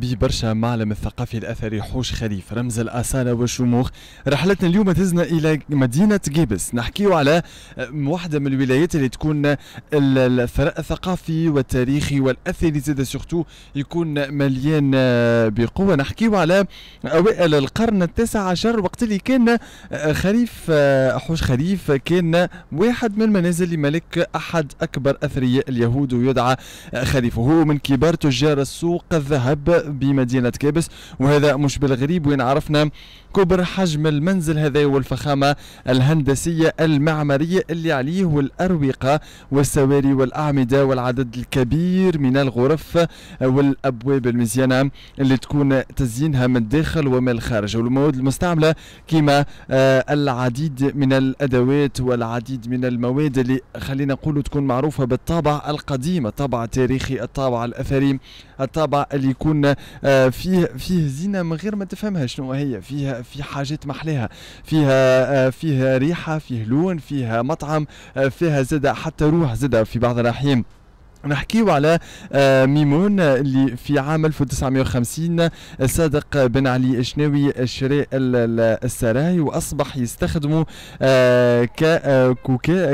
ببرشا معلم الثقافي الاثري حوش خليف رمز الاصاله والشموخ رحلتنا اليوم تزنا الى مدينه جيبس نحكيو على واحده من الولايات اللي تكون الثراء الثقافي والتاريخي والاثري زاد سورتو يكون مليان بقوه نحكيو على اوائل القرن التاسع عشر وقت اللي كان خليف حوش خليف كان واحد من منازل ملك احد اكبر اثرياء اليهود ويدعى خليف وهو من كبار تجار السوق الذهب بمدينة كابس وهذا مش بالغريب وين عرفنا كبر حجم المنزل هذا والفخامة الهندسية المعمارية اللي عليه والأروقة والسواري والأعمدة والعدد الكبير من الغرف والأبواب المزيانة اللي تكون تزيينها من الداخل ومن الخارج والمواد المستعملة كما آه، العديد من الأدوات والعديد من المواد اللي خلينا نقولوا تكون معروفة بالطابع القديم الطابع التاريخي الطابع الأثري الطابع اللي يكون آه، فيه فيه زينه من غير ما تفهمها شنو هي فيها في حاجات محلاها فيها آه، فيه ريحه فيه لون فيها مطعم آه، فيها زاده حتى روح زاده في بعض الاحيان نحكيو على آه، ميمون اللي في عام 1950 صادق بن علي الشناوي شراء السراي واصبح يستخدمه آه، آه،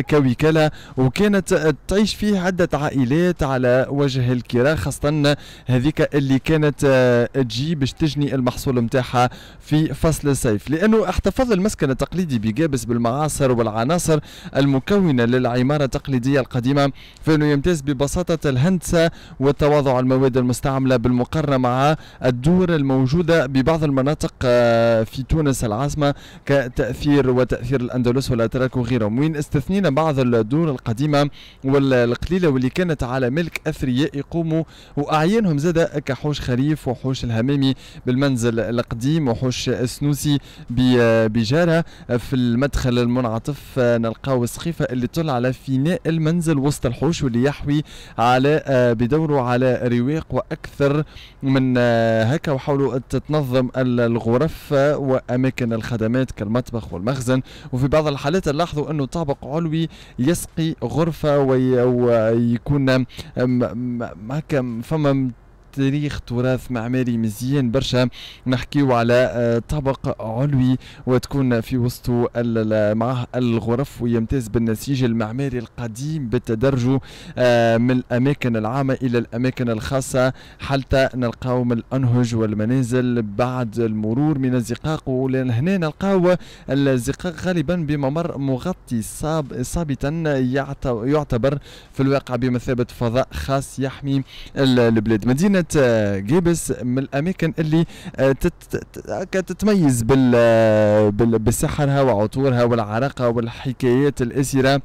كوكاله وكانت تعيش فيه عده عائلات على وجه الكراه خاصه هذيك اللي كانت تجي باش تجني المحصول نتاعها في فصل الصيف لانه احتفظ المسكن التقليدي بجابس بالمعاصر والعناصر المكونه للعماره التقليديه القديمه فانه يمتاز ببساطه بواسطة الهندسة والتواضع المواد المستعملة بالمقارنة مع الدور الموجودة ببعض المناطق آه، في تونس العاصمة كتأثير وتأثير الأندلس والأتراك وغيرهم وين استثنينا بعض الدور القديمة والقليلة واللي كانت على ملك أثرياء يقوموا وأعيانهم زاد كحوش خريف وحوش الهمامي بالمنزل القديم وحوش السنوسي بجارة في المدخل المنعطف آه، نلقاو السقيفة اللي تطل على فناء المنزل وسط الحوش واللي يحوي على آه، بدوروا على رواق واكثر من آه، هكا وحاولوا تتنظم الغرف واماكن الخدمات كالمطبخ والمخزن وفي بعض الحالات لاحظوا انه طابق علوي يسقي غرفه ويكون هكا فما تاريخ تراث معماري مزيان برشا نحكيو على آه، طبق علوي وتكون في وسطه معه الغرف ويمتاز بالنسيج المعماري القديم بالتدرج آه، من الأماكن العامة إلى الأماكن الخاصة حتى نلقاو من الأنهج والمنازل بعد المرور من الزقاق ولهنا نلقاو الزقاق غالبا بممر مغطي صابتا يعتبر في الواقع بمثابة فضاء خاص يحمي البلاد مدينة مدينه آه، جيبس من الاماكن اللي آه، تتميز بال آه، بالسحرها وعطورها والعرقه والحكايات الاسره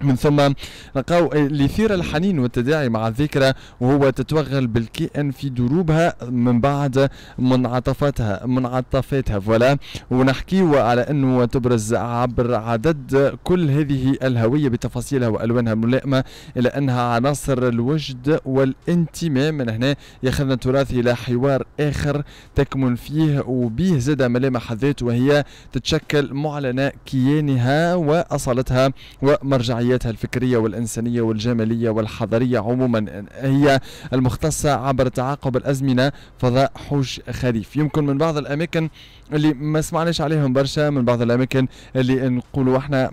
من ثم لقاو اللي يثير الحنين والتداعي مع الذكرى وهو تتوغل بالكائن في دروبها من بعد منعطفاتها منعطفاتها فوالا ونحكيو على انه تبرز عبر عدد كل هذه الهويه بتفاصيلها والوانها الملائمه الى انها عناصر الوجد والانتماء من هنا ياخذنا التراث الى حوار اخر تكمن فيه وبه زاد ملامح الذات وهي تتشكل معلنه كيانها واصالتها ومرجعيتها تبعياتها الفكرية والإنسانية والجمالية والحضرية عموما هي المختصة عبر تعاقب الأزمنة فضاء حوش خريف يمكن من بعض الأماكن اللي ما سمعناش عليهم برشا من بعض الأماكن اللي نقولوا احنا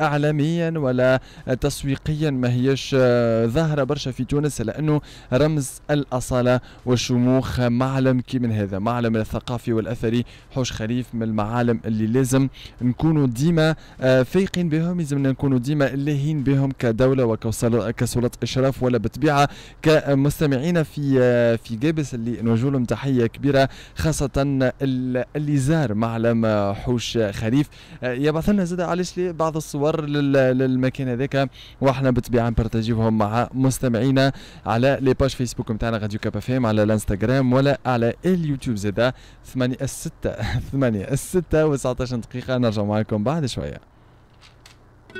اعلاميا ولا تسويقيا ما هيش آه، ظاهره برشا في تونس لانه رمز الاصاله والشموخ معلم كي من هذا معلم الثقافي والاثري حوش خريف من المعالم اللي لازم نكونوا ديما آه، فايقين بهم لازمنا نكونوا ديما لاهين بهم كدوله وكسلطه اشراف ولا بالطبيعه كمستمعين في آه، في جابس اللي نوجه لهم تحيه كبيره خاصه اللي زار معلم حوش خريف يبعث لنا زاد علاش بعض الصور للمكان هذاك واحنا بالطبيعه نبارتاجيوهم مع مستمعينا على لي باج فيسبوك نتاعنا غاديو كابا فيم على الانستغرام ولا على اليوتيوب زادا 8 6 8 6 و و19 دقيقة نرجع معكم بعد شوية